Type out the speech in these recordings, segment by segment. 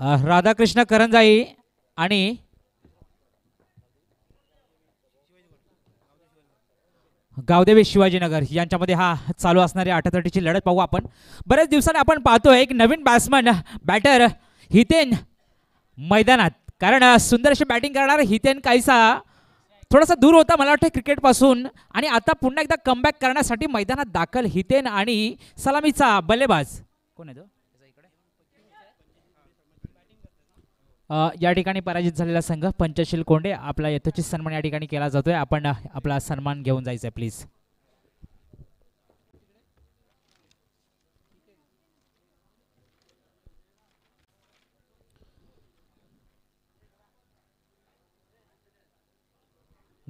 राधाकृष्ण करंजाई आणि गावदेवी शिवाजीनगर यांच्यामध्ये हा चालू असणारी आठातटीची लढत पाहू आपण बऱ्याच दिवसांनी आपण पाहतोय एक नवीन बॅट्समन बॅटर हितेन मैदानात कारण सुंदर अशी बॅटिंग करणारा हितेन काहीसा थोडासा दूर होता मला वाटतं क्रिकेटपासून आणि आता पुन्हा एकदा कमबॅक करण्यासाठी मैदानात दाखल हितेन आणि सलामीचा बल्लेबाज कोण आहे तो या ठिकाणी पराजित झालेला संघ पंचशील कोंडे आपला यथोचित सन्मान या ठिकाणी केला जातोय आपण आपला सन्मान घेऊन जायचा प्लीज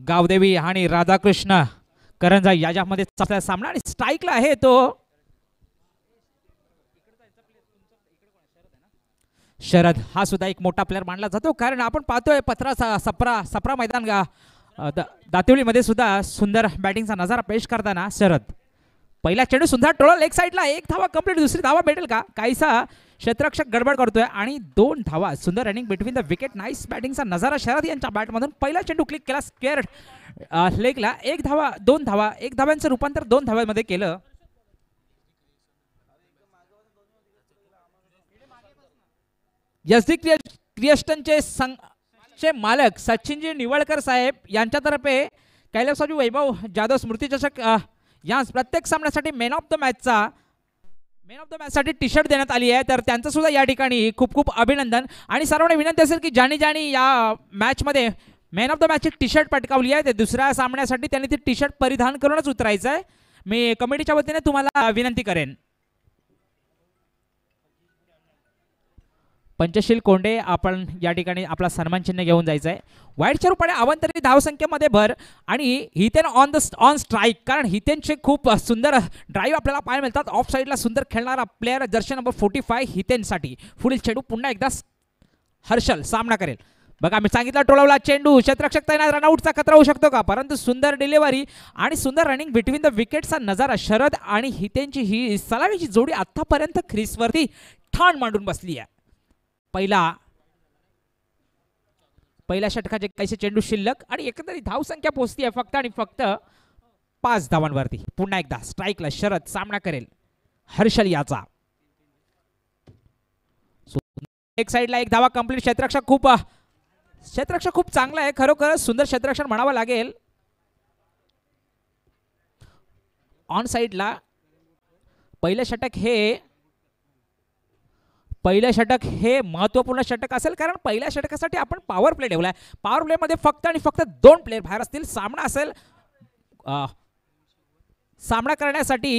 गावदेवी आणि राधाकृष्ण करंजा याच्यामध्ये सामना आणि स्ट्राईकला आहे तो शरद हा सुद्धा एक मोठा प्लेअर मानला जातो कारण आपण पाहतोय पत्रा सपरा सपरा मैदान गा दातिवळीमध्ये सुद्धा सुंदर बॅटिंगचा नजारा पेश करताना शरद पहिला चेंडू सुंदर टोळल एक साईडला एक धावा कंप्लीट दुसरी धावा भेटेल का काहीसा क्षेत्रक्षक गडबड करतोय आणि दोन धावा सुंदर running between the wicket nice बॅटिंगचा नजारा शरद यांच्या बॅटमधून पहिला चेंडू क्लिक केला स्क्वेअर लेगला एक धावा दोन धावा एक धाव्यांचं रूपांतर दोन धाव्यांमध्ये केलं यजदी क्रिय क्रिएस्टनचे संघचे चे मालक सचिनजी निवळकर साहेब यांच्यातर्फे कैलासाजी वैभव जाधव चषक या प्रत्येक सामन्यासाठी मॅन ऑफ द मॅचचा मेन ऑफ द मॅचसाठी टी शर्ट देण्यात आली आहे तर त्यांचं सुद्धा या ठिकाणी खूप खूप अभिनंदन आणि सर्वांना विनंती असेल की ज्यानी ज्यांनी या मॅचमध्ये मेन ऑफ द मॅचची टी शर्ट पटकावली आहे ते दुसऱ्या सामन्यासाठी त्यांनी ती टी शर्ट परिधान करूनच उतरायचं आहे मी कमिटीच्या वतीने तुम्हाला विनंती करेन पंचशील कोंडे आपण या ठिकाणी आपला सन्मानचिन्ह घेऊन जायचं आहे वाईटच्या रूपाने अवंतरी धावसंख्येमध्ये भर आणि Hiten on the on strike कारण हितेनचे खूप सुंदर ड्राईव्ह आपल्याला पाहायला मिळतात ऑफ साईडला सुंदर खेळणारा player jersey number forty five हितेनसाठी पुढील चेंडू पुन्हा एकदा हर्षल सामना करेल बघा मी सांगितलं टोळवला चेंडू क्षेत्रक्षक तैनात रनआउटचा खतरा होऊ शकतो का परंतु सुंदर डिलिव्हरी आणि सुंदर रनिंग बिटवीन द विकेटचा नजारा शरद आणि हितेनची ही सलामीची जोडी आत्तापर्यंत ख्रिसवरती ठाण मांडून बसली आहे पहिला पहिल्या षटकाचे कैसे चेंडू शिल्लक आणि एकंदरीत धावसंख्या पोहोचती आहे फक्त आणि फक्त पाच धावांवरती पुन्हा एकदा स्ट्राईकला शरद सामना करेल हर्षल याचा एक साइडला एक धावा कंप्लीट क्षेत्ररक्षक खूप क्षेत्ररक्षक खूप चांगला आहे खरोखर सुंदर क्षेत्रक्षण म्हणावं लागेल ऑन साइडला पहिलं षटक हे पहिलं षटक हे महत्त्वपूर्ण षटक असेल कारण पहिल्या षटकासाठी आपण पॉवर प्ले ठेवला आहे पॉवर प्लेमध्ये फक्त आणि फक्त दोन प्लेयर बाहेर असतील सामना असेल सामना करण्यासाठी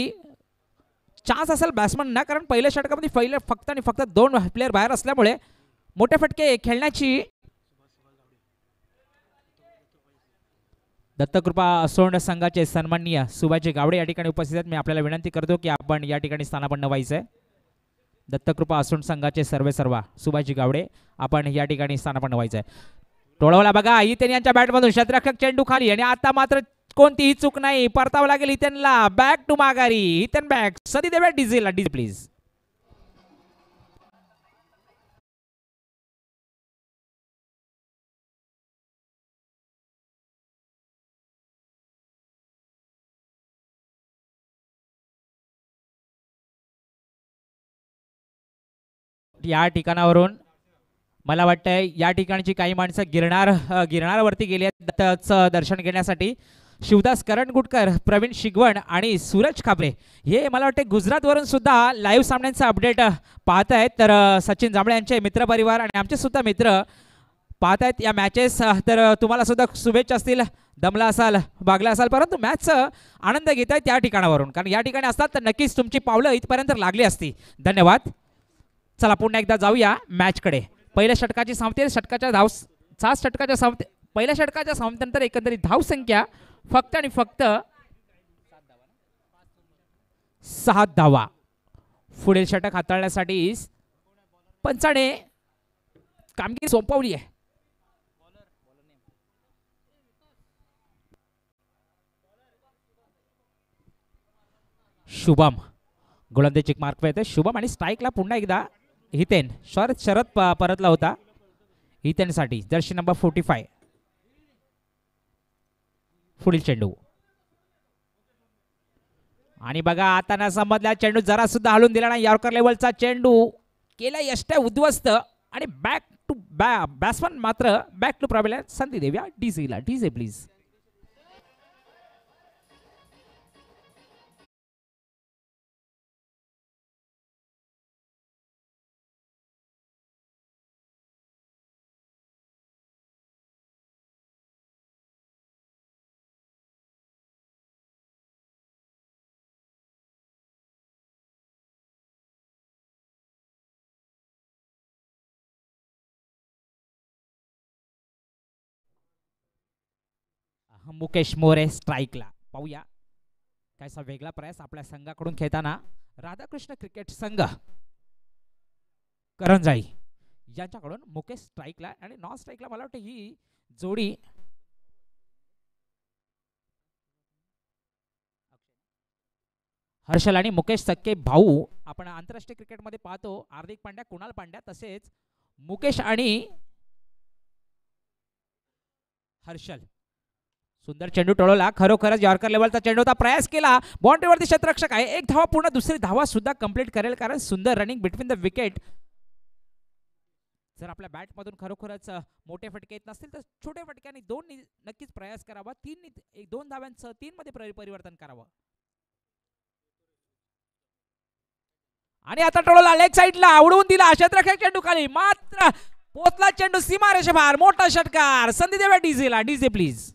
चान्स असेल ना कारण पहिल्या षटकामध्ये पहिलं फक्त आणि फक्त दोन प्लेयर बाहेर असल्यामुळे मोठे फटके खेळण्याची दत्तकृपा सोंड संघाचे सन्माननीय सुभाजी गावडे या ठिकाणी उपस्थित आहेत मी आपल्याला विनंती करतो की आपण या ठिकाणी स्थानापन्न व्हायचं आहे दत्तकृपा असून संघाचे सर्वे सर्वा सुभाजी गावडे आपण या ठिकाणी स्थानापन्न व्हायचं टोळवला बघा इथेन यांच्या बॅटमधून क्षेत्ररक्षक चेंडू खाली आणि आता मात्र कोणतीही चूक नाही परतावं लागेल इतनला बॅक टू माघारी इतन बॅक सदी देव्या डिझेल प्लीज या ठिकाणावरून मला वाटतंय या ठिकाणची काही माणसं गिरणार गिरणारवरती गेली आहेत त्याचं दर्शन घेण्यासाठी शिवदास करणगुटकर प्रवीण शिगवण आणि सूरज खाबरे हे मला वाटते गुजरातवरून सुद्धा लाईव्ह सामन्यांचा अपडेट पाहत आहेत तर सचिन जांभळे यांचे मित्रपरिवार आणि आमचे सुद्धा मित्र पाहत आहेत या मॅचेस तर तुम्हाला सुद्धा शुभेच्छा असतील दमला असाल बागला असाल परंतु मॅच आनंद घेत आहे त्या ठिकाणावरून कारण या ठिकाणी असतात तर नक्कीच तुमची पावलं इथपर्यंत लागली असती धन्यवाद चला पुन्हा एकदा जाऊया मॅचकडे पहिल्या षटकाची सामते षटकाच्या धाव सात षटकाच्या सामते पहिल्या षटकाच्या सामत्यानंतर एकंदरीत धाव संख्या फक्त आणि फक्त सात धावा पुढील षटक हाताळण्यासाठी पंचाने कामगिरी सोपवली आहे शुभम गोलंदाजी मार्क पे शुभम आणि स्ट्राईकला पुन्हा एकदा हितेन शरद शरद परतला होता हितेनसाठी जर्सी नंबर फोर्टी फाय पुढील चेंडू आणि बघा आता ना समजला चेंडू जरा सुद्धा हलून दिला नाही यॉर्कर लेवलचा चेंडू केला यष्ट उद्ध्वस्त आणि बॅक टू बॅ बॅट्समन मात्र बॅक टू प्रॉब्लेम संधी देव्या डी सीला D C please Mukesh More स्ट्राईकला पाहूया कायसा वेगळा प्रयास आपल्या संघाकडून खेळताना राधाकृष्ण क्रिकेट संघ करंजाई यांच्याकडून मुकेश स्ट्राईकला आणि नॉन स्ट्राईकला मला वाटतं ही जोडी हर्षल आणि मुकेश सक्के भाऊ आपण आंतरराष्ट्रीय क्रिकेटमध्ये पाहतो हार्दिक पांड्या कुणाल पांड्या तसेच मुकेश आणि हर्षल सुंदर चेंडू टळवला खरोखरच यॉर्कर लेवलचा होता प्रयास केला बाउंड्रीवरती शतरक्षक आहे एक धावा पूर्ण दुसरी धावा सुद्धा कंप्लीट करेल कारण सुंदर रनिंग बिटवीन द विकेट जर आपल्या बॅटमधून खरोखरच मोठे फटके येत नसतील तर फटके आणि दोन नक्कीच प्रयास करावा तीन एक दोन धाव्यांचं तीनमध्ये परिवर्तन करावं आणि आता टोळला लेग साईडला उडवून दिला क्षेत्रक्षक चेंडू खाली मात्र पोचला चेंडू सीमा रेषेबाहेर मोठा षटकार संधी देव्या डीजेला डीजे प्लीज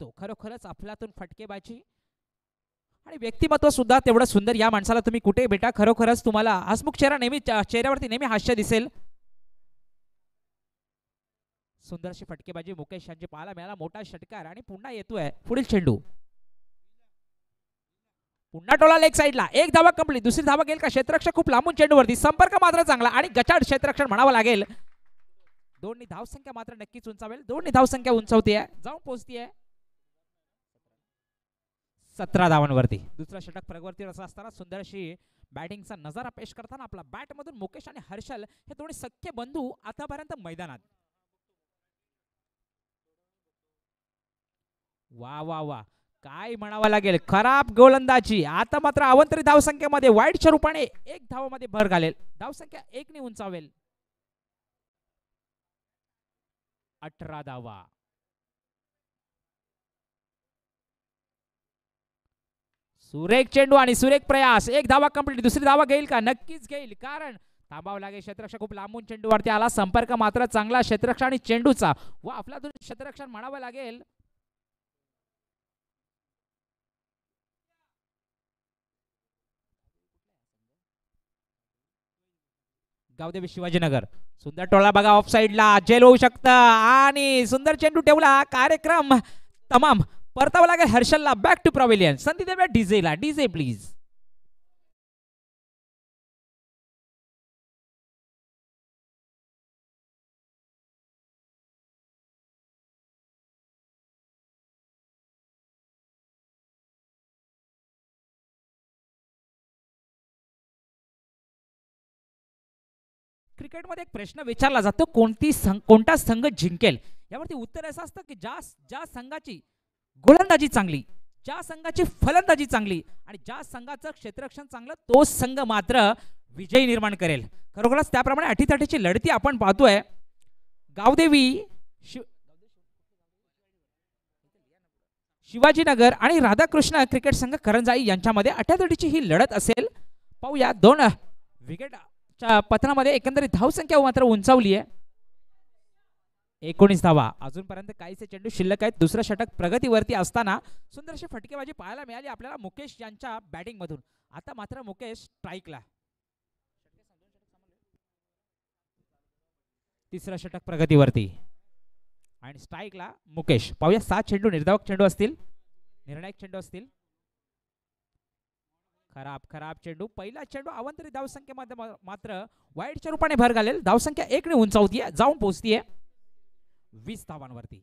शकतो खरोखरच आपल्यातून फटकेबाजी आणि व्यक्तिमत्व सुद्धा तेवढं सुंदर या माणसाला तुम्ही कुठे भेटा खरोखरच तुम्हाला हसमुख चेहरा नेहमी चेहऱ्यावरती नेहमी हास्य दिसेल सुंदर अशी फटकेबाजी मुकेश यांची पाहायला मिळाला मोठा षटकार आणि पुन्हा येतोय पुढील चेंडू पुन्हा टोला लेग साईडला एक धावा कंपली दुसरी धावा गेल का क्षेत्रक्ष खूप लांबून चेंडूवरती संपर्क मात्र चांगला आणि गचाड क्षेत्रक्षण म्हणावं लागेल दोन्ही धावसंख्या मात्र नक्कीच उंचावेल दोन्ही धावसंख्या उंचावतीये जाऊन पोहोचतीये सतरा धावांवरती दुसरा षटक प्रगवर्ती असं असताना सुंदर अशी बॅटिंगचा नजारा पेश करताना आपला बॅटमधून मुकेश आणि हर्षल हे दोन सख्य बंधू आतापर्यंत मैदानात वा वा वा काय म्हणावं लागेल खराब गोलंदाजी आता मात्र अवंतरी धावसंख्येमध्ये वाईटच्या रूपाने एक धावामध्ये भर घालेल धावसंख्या एकने उंचावेल अठरा धावा सुरेख चेंडू आणि सुरेख प्रयास एक धावा कंप्लीट दुसरी धावा घेईल का नक्कीच घेईल कारण थांबावं लागेल क्षेत्ररक्षक खूप लांबून चेंडूवरती आला संपर्क मात्र चांगला क्षेत्रक्ष आणि चेंडूचा व आपला दोन क्षेत्ररक्षण म्हणावं लागेल गावदेवी शिवाजीनगर सुंदर टोळा बघा ऑफ साईडला जेल होऊ शकतं आणि सुंदर चेंडू ठेवला कार्यक्रम तमाम परतावं लागेल हर्षलला बॅक टू प्रॉविलियन संधी देव्या डीजेला डीजे प्लीज क्रिकेटमध्ये एक प्रश्न विचारला जातो कोणती संघ कोणता संघ जिंकेल यावरती उत्तर असं असतं की ज्या ज्या संघाची गोलंदाजी चांगली ज्या संघाची फलंदाजी चांगली आणि ज्या संघाचं क्षेत्ररक्षण चांगलं तोच संघ मात्र विजयी निर्माण करेल खरोखरच त्याप्रमाणे तटीची लढती आपण पाहतोय गावदेवी शिव शिवाजीनगर आणि राधाकृष्ण क्रिकेट संघ करंजाई यांच्यामध्ये अटीतटीची ही लढत असेल पाहूया दोन विकेटच्या पथनामध्ये एकंदरीत धावसंख्या मात्र उंचावली आहे एकोणीस धावा अजूनपर्यंत काहीसे चेंडू शिल्लक आहेत दुसरं षटक प्रगतीवरती असताना सुंदरशी फटकेबाजी पाहायला मिळाली आपल्याला मुकेश यांच्या बॅटिंग मधून आता मात्र मुकेश स्ट्राईकला तिसरं षटक प्रगतीवरती आणि स्ट्राईकला मुकेश पाहूया सात चेंडू निर्धावक चेंडू असतील निर्णायक चेंडू असतील खराब खराब चेंडू पहिला चेंडू अवंतरी धावसंख्येमध्ये मात्र वाईटच्या रूपाने भर घालेल धावसंख्या एकने उंचावतीये जाऊन पोहोचतीये वीस धावांवरती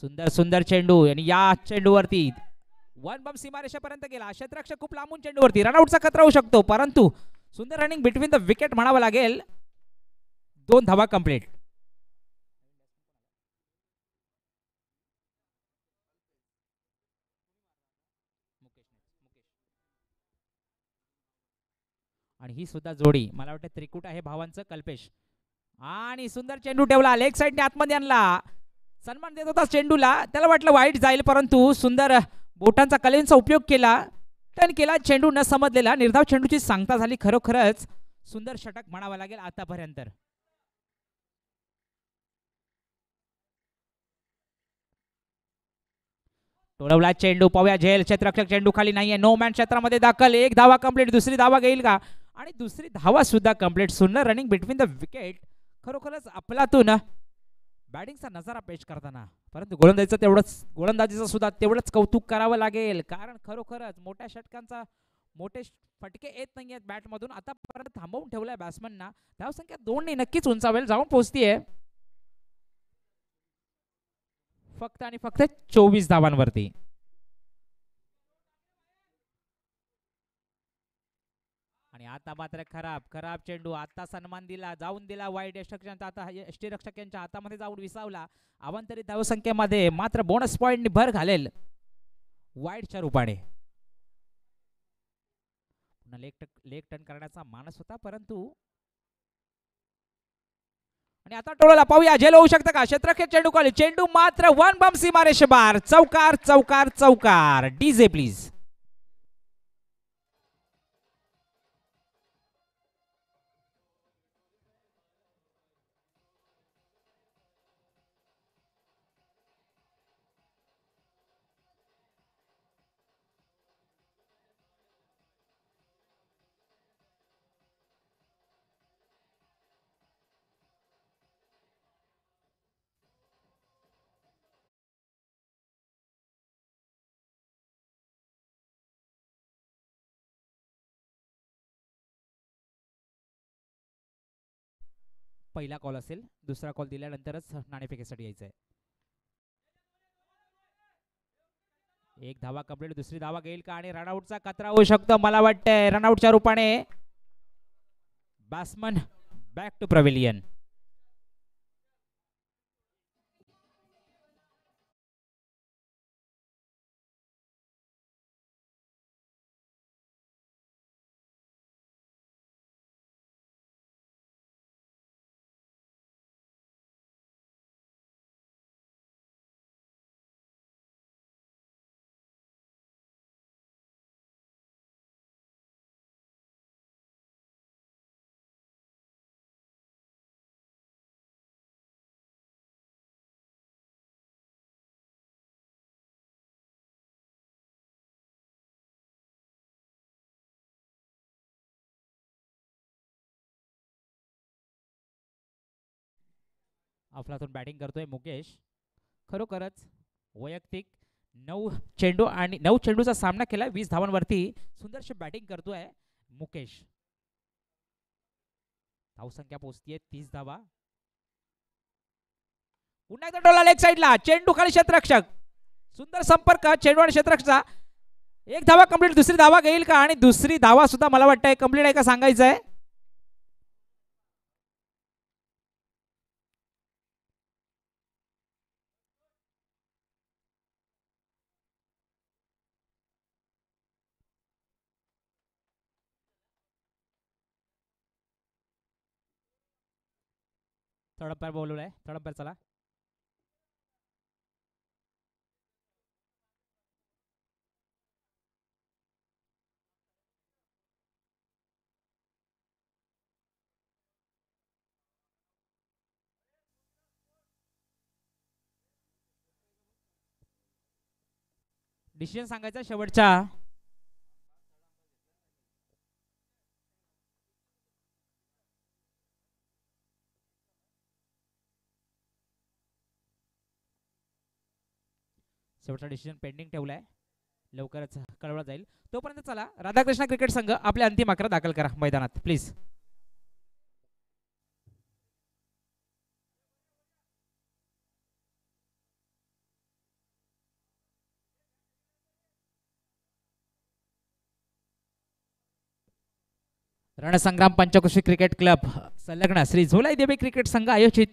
सुंदर सुंदर चेंडू आणि या चेंडूवरती वन बम सीमारेषेपर्यंत गेला क्षेत्ररक्षक खूप लांबून चेंडूवरती रनआउटचा खतरा होऊ शकतो परंतु सुंदर रनिंग बिटवीन द विकेट म्हणावं लागेल दोन धावा कंप्लीट आणि ही सुद्धा जोडी मला वाटतं त्रिकुट आहे भावांचं कल्पेश आणि सुंदर चेंडू ठेवला लेग साईडने आतमध्ये आणला सन्मान देत होता चेंडूला त्याला वाटलं वाईट जाईल परंतु सुंदर बोटांचा कलेंचा उपयोग केला केला चेंडू न समजलेला निर्धाव चेंडूची सांगता झाली खरोखरच सुंदर षटक म्हणावा लागेल आतापर्यंत टोळवला चेंडू पाहूया झेल क्षेत्रक्षक चेंडू खाली नाहीये नो मॅन क्षेत्रामध्ये दाखल एक धावा कंप्लीट दुसरी धावा घेईल का आणि दुसरी धावा सुद्धा कम्प्लीट सुन्न रनिंग बिटवीन द विकेट खरोखरच आपलातून बॅटिंगचा नजारा पेश करताना परंतु गोलंदाजीचं तेवढंच गोलंदाजीचं सुद्धा तेवढंच कौतुक करावं लागेल कारण खरोखरच मोठ्या षटकांचा मोठे फटके येत नाही आहेत बॅटमधून परत थांबवून ठेवलाय बॅट्समनना धावसंख्या दोनने नक्कीच उंचावेल जाऊन पोहोचतीये फक्त आणि फक्त चोवीस धावांवरती आता मात्र खराब खराब चेंडू आता सन्मान दिला जाऊन दिला वाईट यष्टरक्षकांच्या आता यष्टीरक्षकांच्या हातामध्ये जाऊन विसावला अवंतरी धावसंख्येमध्ये मात्र बोनस पॉईंट भर घालेल वाईटच्या रूपाने पुन्हा लेग लेग टर्न करण्याचा मानस होता परंतु आणि आता टोळाला पाहूया झेल होऊ शकतं का क्षेत्रखे चेंडू कॉलेज चेंडू मात्र वन बम सीमारेश बार चौकार चौकार चौकार डीजे प्लीज पहिला कॉल असेल दुसरा कॉल दिल्यानंतरच नाणेफेकीसाठी यायचं आहे एक धावा कंप्लीट दुसरी धावा घेईल का आणि रनआउटचा कचरा होऊ शकतो मला वाटतंय रनआउटच्या रूपाने बॅट्समन बॅक टू प्रवेलियन अफलातून बॅटिंग करतोय मुकेश खरोखरच वैयक्तिक नऊ चेंडू आणि नऊ चेंडूचा सामना केला वीस धावांवरती सुंदरशी बॅटिंग करतोय मुकेश धावसंख्या पोचतीये तीस धावा पुन्हा एकदा डोला लेग साईडला चेंडू खाली क्षेत्ररक्षक सुंदर संपर्क चेंडू आणि क्षेत्र एक धावा कंप्लीट दुसरी धावा घेईल का आणि दुसरी धावा सुद्धा मला वाटतंय कंप्लीट आहे का सांगायचंय थोडंफार बोलवलं आहे थोडंफार चला डिसिजन सांगायचा शेवटच्या शेवटचा डिसिजन पेंडिंग ठेवला आहे लवकरच कळवला जाईल तोपर्यंत चला राधाकृष्ण क्रिकेट संघ आपल्या अंतिम अकरा दाखल करा मैदानात प्लीज रणसंग्राम पंचकृषी क्रिकेट क्लब संलग्न श्री झोलाई देवी क्रिकेट संघ आयोजित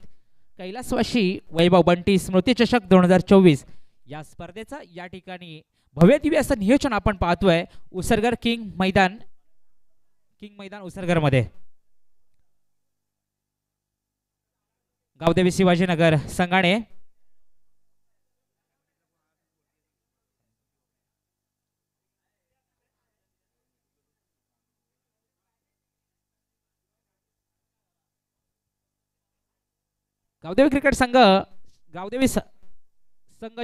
कैलासवाशी वैभव बंटी स्मृती चषक दोन हजार चोवीस या स्पर्धेचा या ठिकाणी भव्य दिव्य असं नियोजन आपण पाहतोय उसरगर किंग मैदान किंग मैदान उसरगर मध्ये गावदेवी शिवाजीनगर संघाने गावदेवी क्रिकेट संघ गावदेवी संघ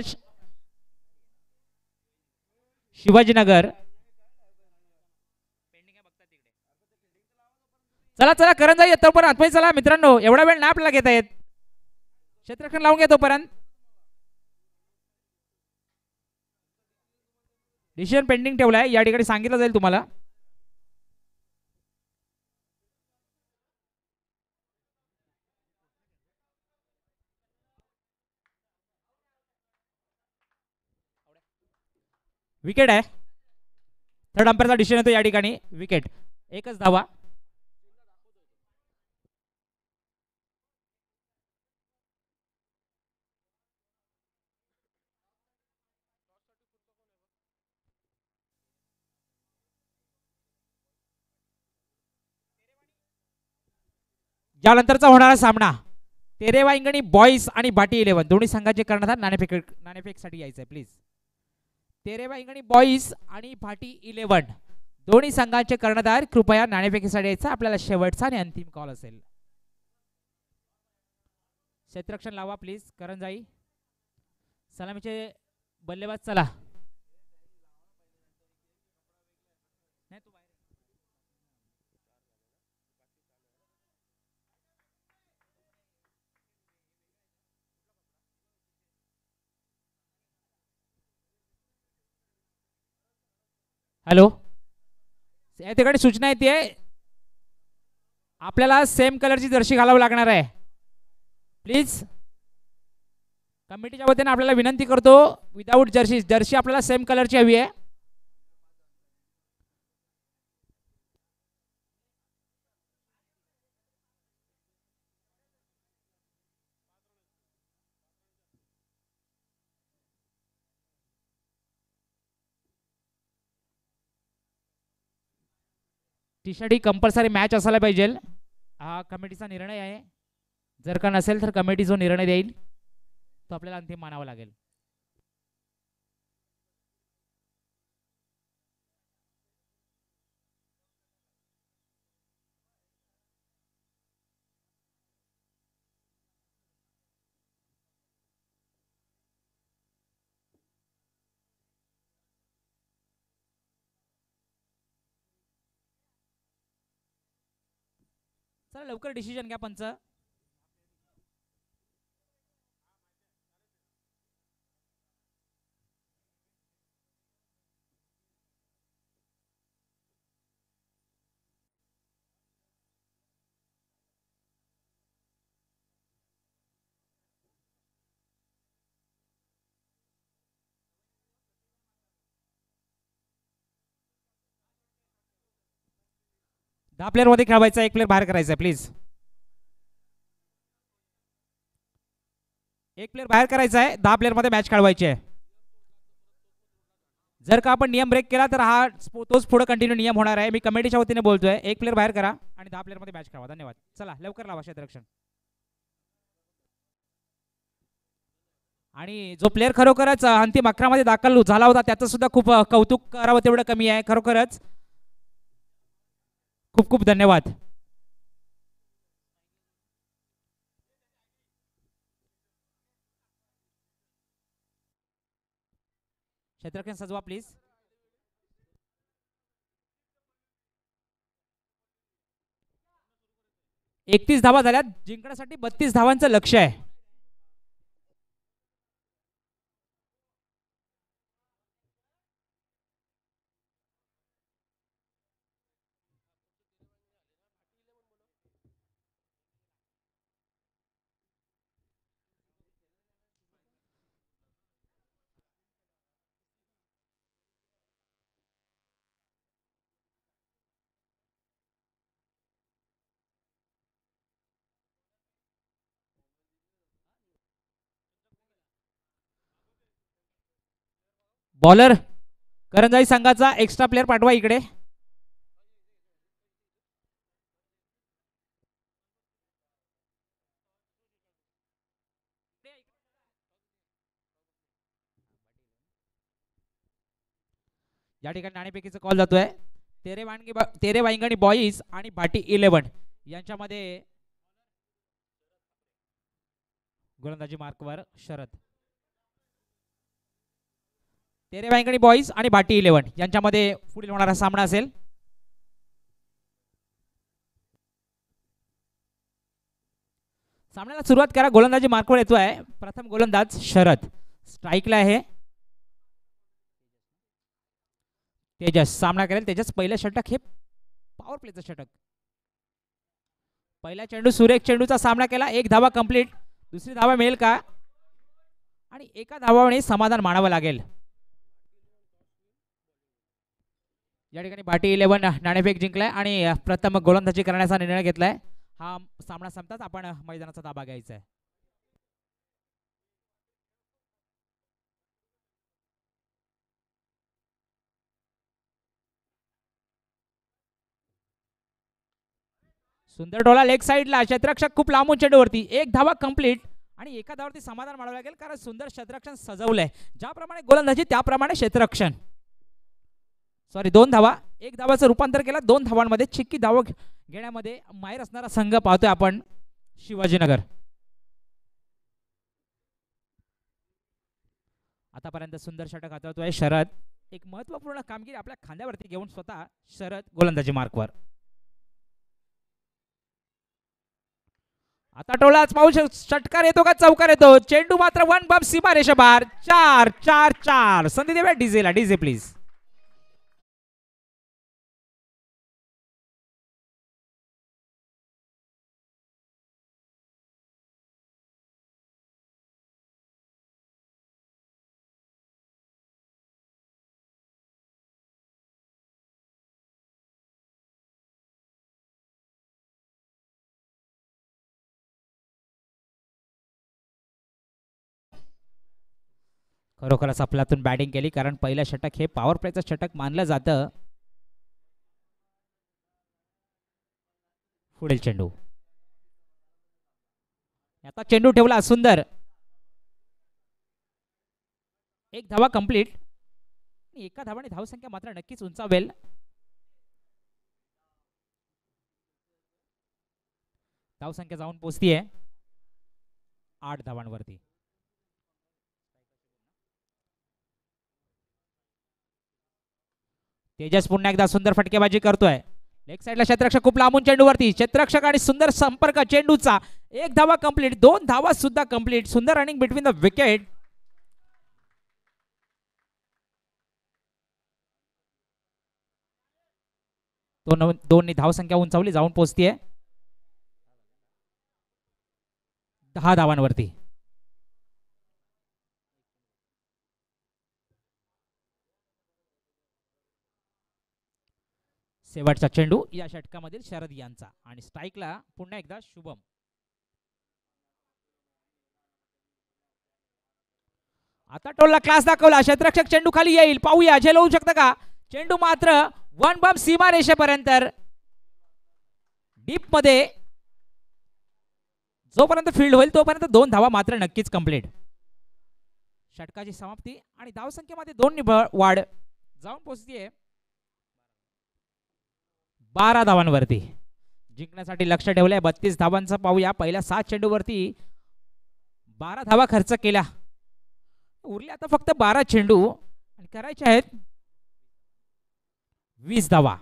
शिवाजीनगर चला चला करंजा येतो पण आतमध्ये चला मित्रांनो एवढा वेळ ना आपल्याला घेता येत क्षेत्रक्षण लावून घेतो पर्यंत डिसिजन पेंडिंग ठेवलाय या ठिकाणी सांगितलं जाईल तुम्हाला विकेट आहे थर्ड अंपायरचा डिसिजन येतो या ठिकाणी विकेट एकच धावा यानंतरचा होणारा सामना वांगणी बॉईज आणि बाटी इलेव्हन दोन्ही संघाचे कर्णधार नाणेफेक नाणेफेकसाठी यायचं आहे प्लीज गणी बॉईज आणि भाटी इलेव्हन दोन्ही संघांचे कर्णधार कृपया नाणेफेकीसाठी यायचा आपल्याला शेवटचा आणि अंतिम कॉल असेल क्षेत्रक्षण लावा प्लीज करंजाई सलामीचे बल्लेबाज चला हॅलो या ठिकाणी सूचना येते आपल्याला सेम कलरची जर्शी घालावी लागणार आहे प्लीज कमिटीच्या वतीने आपल्याला विनंती करतो विदाऊट जर्शी, जर्शी आपल्याला सेम कलरची हवी आहे टी शर्ट ही कंपल्सरी मॅच असायला पाहिजे हा कमिटीचा निर्णय आहे जर का नसेल तर कमिटी जो निर्णय देईल तो आपल्याला अंतिम मानावा लागेल चला लवकर डिसिजन घ्या पंच दहा मध्ये खेळवायचा एक प्लेअर बाहेर करायचा प्लीज एक प्लेअर बाहेर करायचा आहे दहा मध्ये मॅच खेळवायची आहे जर का आपण नियम ब्रेक केला तर हा तोच पुढे कंटिन्यू नियम होणार आहे मी कमिटीच्या वतीने बोलतोय एक प्लेअर बाहेर करा आणि दहा मध्ये मॅच खेळवा धन्यवाद चला लवकर लावा क्षेत्ररक्षण आणि जो प्लेअर खरोखरच अंतिम अकरामध्ये दाखल झाला होता त्याचं सुद्धा खूप कौतुक करावं तेवढं कमी आहे खरोखरच खूप खूप धन्यवाद क्षेत्रक्षण सजवा प्लीज एकतीस धावा झाल्यात जिंकण्यासाठी बत्तीस धावांचं लक्ष आहे बॉलर करंजाई संघाचा एक्स्ट्रा प्लेअर पाठवा इकडे या ठिकाणी नाणेपेकीचा कॉल जातोय तेरे वाणगी तेरे वाईंगणी बॉईज आणि भाटी इलेव्हन यांच्यामध्ये गोलंदाजी मार्कवर शरद तेरे वैंगणी बॉईज आणि बाटी इलेव्हन यांच्यामध्ये पुढील होणारा सामना असेल सामन्याला सुरुवात करा गोलंदाजी मार्कवर येतो आहे प्रथम गोलंदाज शरद स्ट्राईकला आहे तेजस सामना करेल तेजस पहिलं षटक हे पॉवर प्लेचं षटक पहिला चेंडू सुरेख चेंडूचा सामना केला एक धावा कंप्लीट दुसरी धावा मिळेल का आणि एका धावाने समाधान मानावं लागेल या ठिकाणी बाटी इलेव्हन नाणेफेक जिंकलाय आणि प्रथम गोलंदाजी करण्याचा निर्णय घेतलाय हा सामना संपताच आपण मैदानाचा ताबा घ्यायचा आहे सुंदर डोला लेग साईडला क्षेत्ररक्षक खूप लांबून चेंडूवरती एक धावा कंप्लीट आणि एका धावरती समाधान मानावं लागेल कारण सुंदर क्षेत्ररक्षण सजवलंय ज्याप्रमाणे गोलंदाजी त्याप्रमाणे क्षेत्ररक्षण सॉरी दोन धावा एक धावाचं रूपांतर केला दोन धावांमध्ये चिक्की धाव घेण्यामध्ये माहेर असणारा संघ पाहतोय आपण शिवाजीनगर आतापर्यंत सुंदर षटक होतोय शरद एक महत्वपूर्ण कामगिरी आपल्या खांद्यावरती घेऊन स्वतः शरद गोलंदाजी मार्कवर आता टोळाच पाहू शक षटकार येतो का चौकार येतो चेंडू मात्र वन बम सीमा रेषा बार चार चार चार संधी देव्या डीजेला डीजे प्लीज खरोखरच आपल्यातून बॅटिंग केली कारण पहिलं षटक हे पॉवर प्लेचं षटक मानलं जातं पुढील चेंडू आता चेंडू ठेवला सुंदर एक धावा कंप्लीट एका धावाने धावसंख्या मात्र नक्कीच उंचावेल धावसंख्या जाऊन पोचतीये आठ धावांवरती तेजस पुन्हा एकदा सुंदर फटकेबाजी करतोय लेग साईडला क्षेत्रक्षक खूप लांबून चेंडूवरती क्षेत्रक्षक आणि सुंदर संपर्क चेंडूचा एक धावा कंप्लीट दोन धावा सुद्धा कंप्लीट सुंदर रनिंग बिटवीन द विकेट दोन दोन धावसंख्या उंचावली जाऊन पोहोचतीये दहा धावांवरती शेवटचा चेंडू या षटकामधील शरद यांचा आणि स्ट्राईकला पुन्हा एकदा शुभम आता टोलला क्लास दाखवला क्षेत्रक्षक चेंडू खाली येईल पाहूया झेल होऊ शकतं का चेंडू मात्र वन बम सीमा रेषेपर्यंत डीप मध्ये जोपर्यंत फील्ड होईल तोपर्यंत दोन धावा मात्र नक्कीच कंप्लीट षटकाची समाप्ती आणि धावसंख्येमध्ये दोन वाढ जाऊन पोचतीये बारा धावांवरती जिंकण्यासाठी लक्ष आहे बत्तीस धावांचा पाहूया पहिल्या सात चेंडूवरती बारा धावा खर्च केला उरले आता फक्त बारा चेंडू आणि करायचे आहेत वीस धावा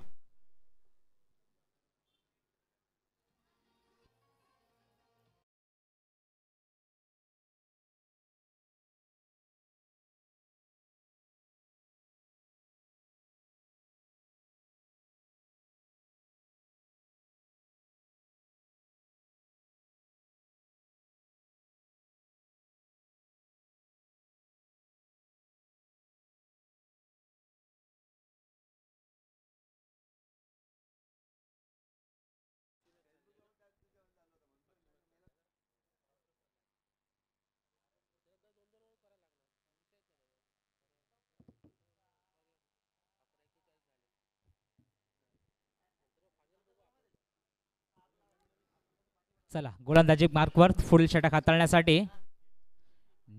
चला गोलंदाजी मार्कवर फुल षटक हाताळण्यासाठी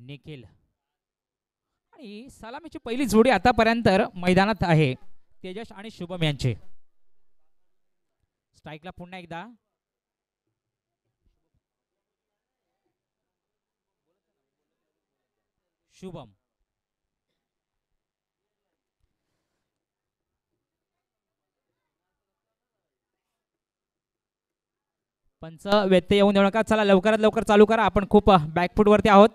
निखिल आणि सलामीची पहिली जोडी आतापर्यंत मैदानात आहे तेजस आणि शुभम यांचे स्ट्राईकला पुन्हा एकदा शुभम पंच व्यत्यय येऊन देऊ नका चला लवकरात लवकर चालू करा आपण खूप वरती आहोत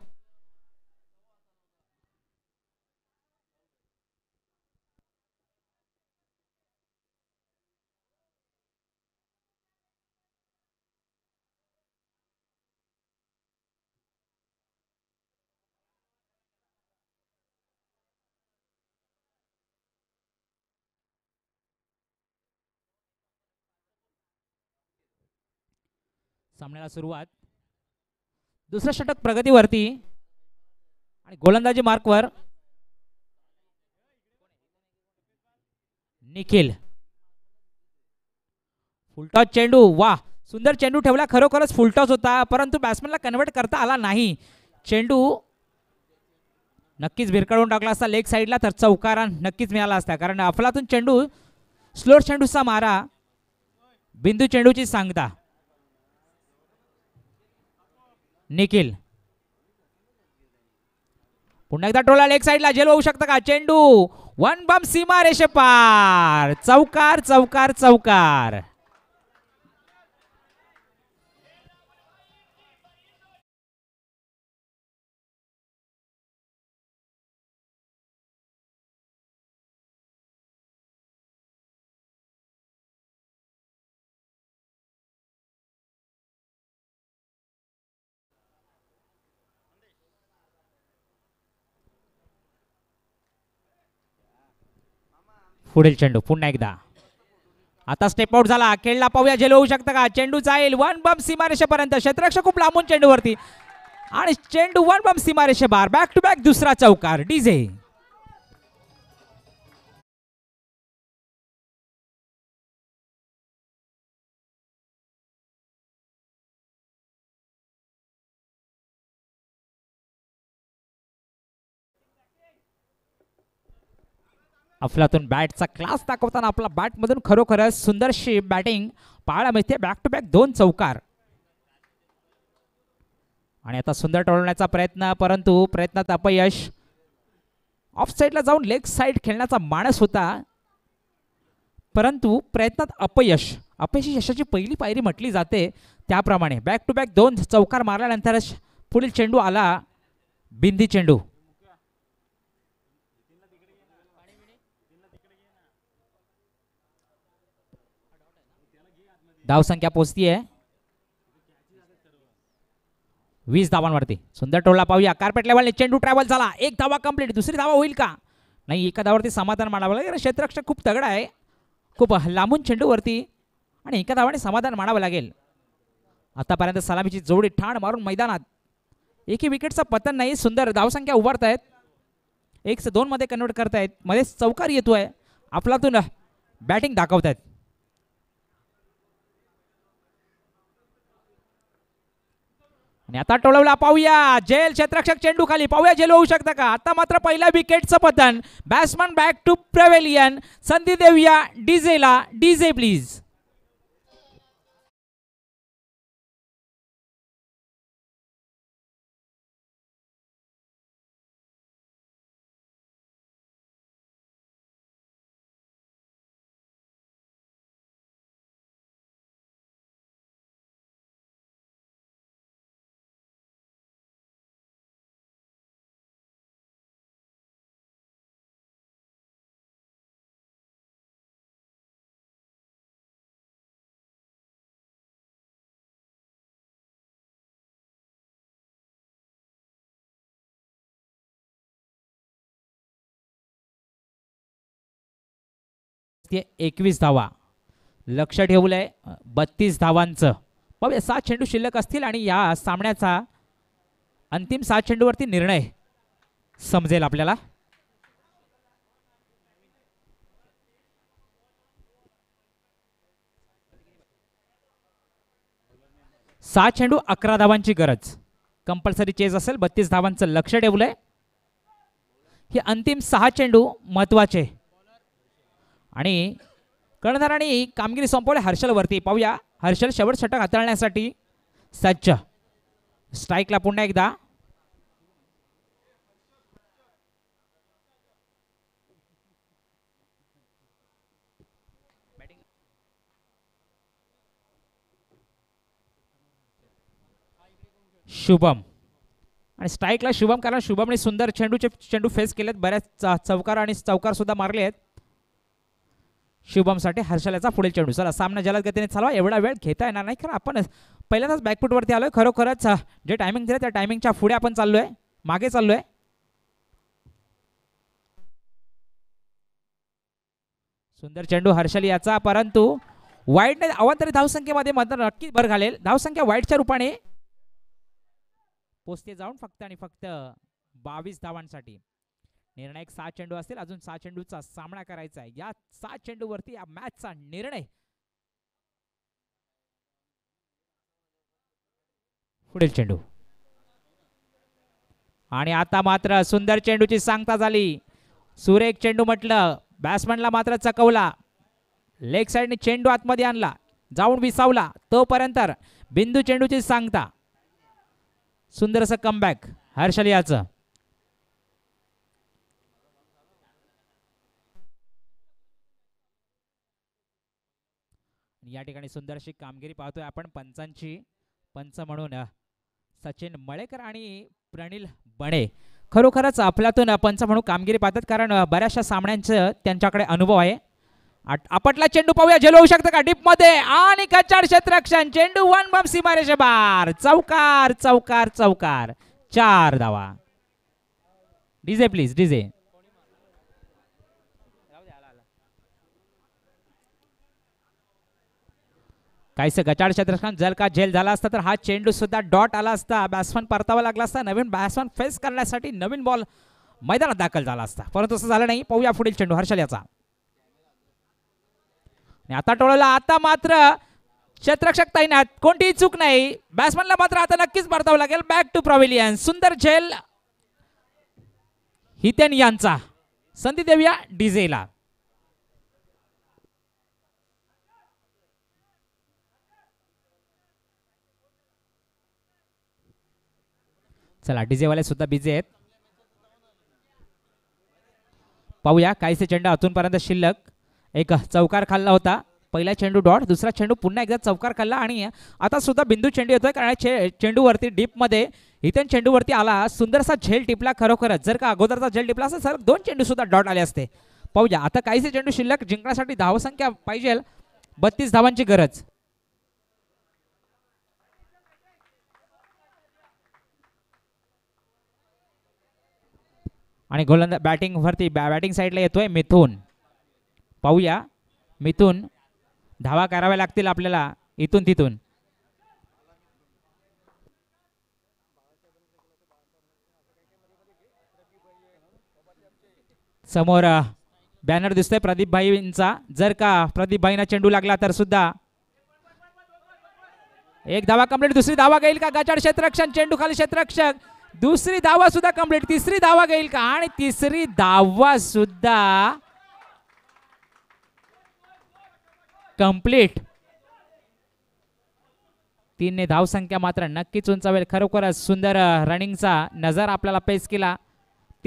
सामन्याला सुरुवात दुसरं षटक प्रगतीवरती आणि गोलंदाजी मार्कवर निखिल फुलटॉस चेंडू वा सुंदर चेंडू ठेवला खरोखरच फुलटॉस होता परंतु बॅट्समॅनला कन्व्हर्ट करता आला नाही चेंडू नक्कीच भिरकाळून टाकला असता लेग साईडला तर चौकारा नक्कीच मिळाला असता कारण अफलातून चेंडू स्लोर चेंडूचा मारा बिंदू चेंडूची सांगता निखिल पुन्हा एकदा टोला लेग साईडला झेल होऊ शकतं का चेंडू वन बम सीमा रेषे पार चौकार चौकार चौकार पुढील चेंडू पुन्हा एकदा आता स्टेप आउट झाला खेळला पाहूया झेल होऊ शकतं का चेंडू जाईल वन बम सीमारेषेपर्यंत क्षेत्ररक्षक खूप लांबून चेंडूवरती आणि चेंडू वन बम सीमारेषे बार बॅक टू बॅक दुसरा चौकार डीजे अफलातून बॅटचा क्लास दाखवताना आपला बॅटमधून खरोखरच सुंदरशी बॅटिंग पाहायला मिळते बॅक टू बॅक दोन चौकार आणि आता सुंदर टोळण्याचा प्रयत्न परंतु प्रयत्नात अपयश ऑफ साईडला जाऊन लेग साईड खेळण्याचा माणस होता परंतु प्रयत्नात अपयश अपयशी यशाची पहिली पायरी म्हटली जाते त्याप्रमाणे बॅक टू बॅक दोन चौकार मारल्यानंतर पुढील चेंडू आला बिंदी चेंडू धाव संख्या पोचती आहे वीस धावांवरती सुंदर टोला पाहूया कार्पेट लेवलने चेंडू ट्रॅव्हल झाला एक धावा कंप्लीट दुसरी धावा होईल का नाही एका धावावरती समाधान मानावं लागेल क्षेत्ररक्षक खूप तगडा आहे खूप लांबून चेंडूवरती आणि एका धावाने समाधान मानावं लागेल आतापर्यंत सलामीची जोडी ठाण मारून मैदानात एकही विकेटचं पतन नाही सुंदर धावसंख्या उभारत आहेत एक से दोनमध्ये कन्वर्ट करतायत मध्ये चौकार येतो आहे आपलातून बॅटिंग दाखवत आहेत आणि आता टोळवला पाहूया जेल क्षेत्रक्षक चेंडू खाली पाहूया जेल होऊ शकतं का आता मात्र पहिल्या विकेटचं पतन बॅट्समन बॅक टू प्रेवेलियन संधी देऊया डीजेला डीजे प्लीज ते एकवीस धावा लक्ष ठेवलंय आहे बत्तीस धावांचं बघ सात चेंडू शिल्लक असतील आणि या सामन्याचा अंतिम सात चेंडूवरती निर्णय समजेल आपल्याला सात चेंडू अकरा धावांची गरज कंपल्सरी चेज असेल बत्तीस धावांचं लक्ष ठेवलंय हे अंतिम सहा चेंडू महत्वाचे आणि कर्णधाराने कामगिरी संपवली हर्षलवरती पाहूया हर्षल शेवट षटक हाताळण्यासाठी सज्ज स्ट्राईकला पुन्हा एकदा शुभम आणि स्ट्राईकला शुभम कारण शुभमने सुंदर चेंडूचे चेंडू फेस केलेत बऱ्याच चौकार आणि चौकार सुद्धा मारले आहेत शुभमसाठी हर्षालाचा पुढील चेंडू चला सामना जलद गतीने चालवा एवढा वेळ घेता येणार नाही कारण आपण पहिल्यांदाच बॅकफूटवरती आलो खरोखरच जे टायमिंग दिलं त्या टायमिंगच्या पुढे आपण चाललोय मागे चाललोय सुंदर चेंडू हर्षल याचा परंतु वाईटने अवांतरी धावसंख्येमध्ये मात्र नक्कीच भर घालेल धावसंख्या वाईटच्या रूपाने पोचते जाऊन फक्त आणि फक्त बावीस धावांसाठी निर्णायक सहा चेंडू असतील अजून सहा चेंडूचा सामना करायचा आहे या सहा चेंडूवरती या मॅचचा निर्णय पुढील चेंडू आणि आता मात्र सुंदर चेंडूची सांगता झाली सुरेख चेंडू म्हटलं बॅट्समॅनला मात्र चकवला लेग साईडने चेंडू आतमध्ये आणला जाऊन विसावला तोपर्यंत बिंदू चेंडूची सांगता सुंदर असं कमबॅक हर्षल याचं या ठिकाणी सुंदरशी कामगिरी पाहतोय आपण पंचांची पंच म्हणून सचिन मळेकर आणि प्रणिल बणे खरोखरच आपल्यातून पंच म्हणून कामगिरी पाहतात कारण बऱ्याचशा सामन्यांचं त्यांच्याकडे अनुभव आहे आपटला चेंडू पाहूया झेल होऊ शकतं का डीप मध्ये आणि कचाड क्षेत्रक्षण चेंडू वन बम सीमारेशे बार चौकार चौकार चौकार चार धावा डीजे प्लीज डीजे काहीसं गचाड दर्शन जर का झेल झाला असता तर हा चेंडू सुद्धा डॉट आला असता बॅट्समॅन परतावा लागला असता नवीन बॅट्समॅन फेस करण्यासाठी नवीन बॉल मैदानात दाखल झाला असता परंतु असं झालं नाही पाहूया पुढील चेंडू हर्षल याचा आता टोळला आता मात्र क्षेत्रक्षक तैनात कोणतीही चूक नाही बॅट्समनला मात्र आता नक्कीच परतावं लागेल बॅक टू प्रॉव्हिलियन सुंदर झेल हितेन यांचा संधी देऊया डीजेला चला डीजेवाले सुद्धा बिझी आहेत पाहूया काहीसे चेंडू अतूनपर्यंत शिल्लक एक चौकार खाल्ला होता पहिला चेंडू डॉट दुसरा चेंडू पुन्हा एकदा चौकार खाल्ला आणि आता सुद्धा बिंदू चेंडू येतोय कारण चे चेंडूवरती डीपमध्ये इथेन चेंडूवरती आला सुंदरसा झेल टिपला खरोखरच जर का अगोदरचा झेल टिपला असेल सर दोन चेंडू सुद्धा डॉट आले असते पाहूया आता काहीसे चेंडू शिल्लक जिंकण्यासाठी धावसंख्या पाहिजे बत्तीस धावांची गरज आणि गोलंदा बॅटिंग बॅ बॅटिंग साईडला येतोय मिथून पाहूया मिथून धावा कराव्या लागतील आपल्याला इथून तिथून समोर बॅनर दिसतोय प्रदीप भाईंचा जर का प्रदीप भाईना चेंडू लागला तर सुद्धा एक धावा कंप्लीट दुसरी धावा घेईल का गाचाड क्षेत्ररक्षण चेंडू खाली क्षेत्ररक्षक दुसरी धावा सुद्धा कम्प्लीट तिसरी धावा घेईल का आणि तिसरी धावा सुद्धा कम्प्लीट तीनने धावसंख्या मात्र नक्कीच उंचावेल खरोखरच सुंदर रनिंगचा नजर आपल्याला पेस केला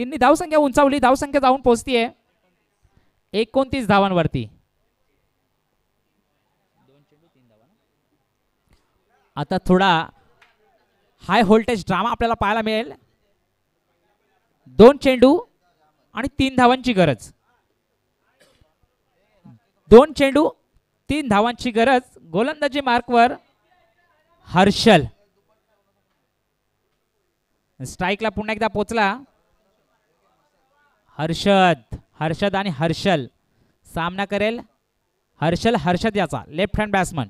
धाव धावसंख्या उंचावली धावसंख्या जाऊन पोहोचतीये एकोणतीस धावांवरती आता थोडा हाय व्होल्टेज ड्रामा आपल्याला पाहायला मिळेल दोन चेंडू आणि तीन धावांची गरज दोन चेंडू तीन धावांची गरज गोलंदाजी मार्कवर हर्षल स्ट्राईकला पुन्हा एकदा पोचला हर्षद हर्षद आणि हर्षल सामना करेल हर्षल हर्षद याचा लेफ्ट हँड बॅट्समन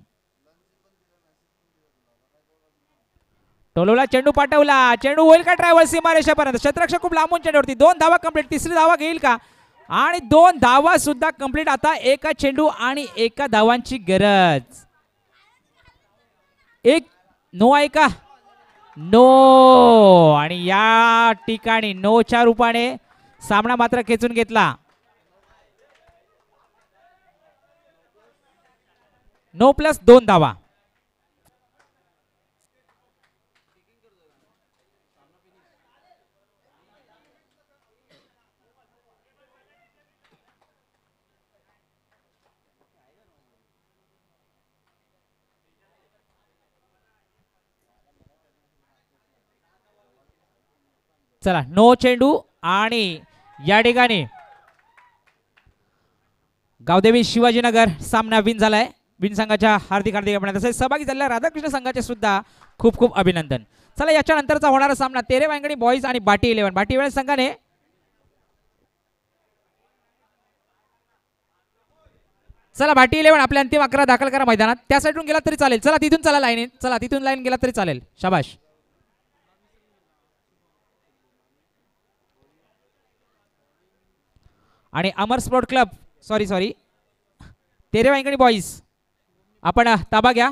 टोलवला चेंडू पाठवला चेंडू होईल का ट्रॅव्हल सीमारेषापर्यंत क्षेत्ररक्षक खूप लांबून चेंडूवरती दोन धावा कंप्लीट तिसरी धावा घेईल का आणि दोन धावा सुद्धा कंप्लीट आता एका चेंडू आणि एका धावांची गरज एक नो आहे का नो आणि या ठिकाणी नो नोच्या रूपाने सामना मात्र खेचून घेतला नो प्लस दोन धावा चला नो चेंडू आणि या ठिकाणी गावदेवी शिवाजीनगर सामना विन झालाय विन संघाच्या हार्दिक हार्दिक अभिनंदन तसेच सहभागी झालेल्या राधाकृष्ण संघाचे सुद्धा खूप खूप अभिनंदन चला याच्या नंतरचा होणारा सामना तेरे वांगणी बॉईज आणि बाटी इलेव्हन बाटी इलेव्हन संघाने चला भाटी इलेव्हन आपल्या अंतिम अकरा दाखल करा मैदानात त्या साईडून गेला तरी चालेल चला तिथून चला लाईन चला तिथून लाईन गेला तरी चालेल शाबाश आणि Amar sport club sorry sorry तेरे तेरेवांकणी बॉईज आपण ताबा घ्या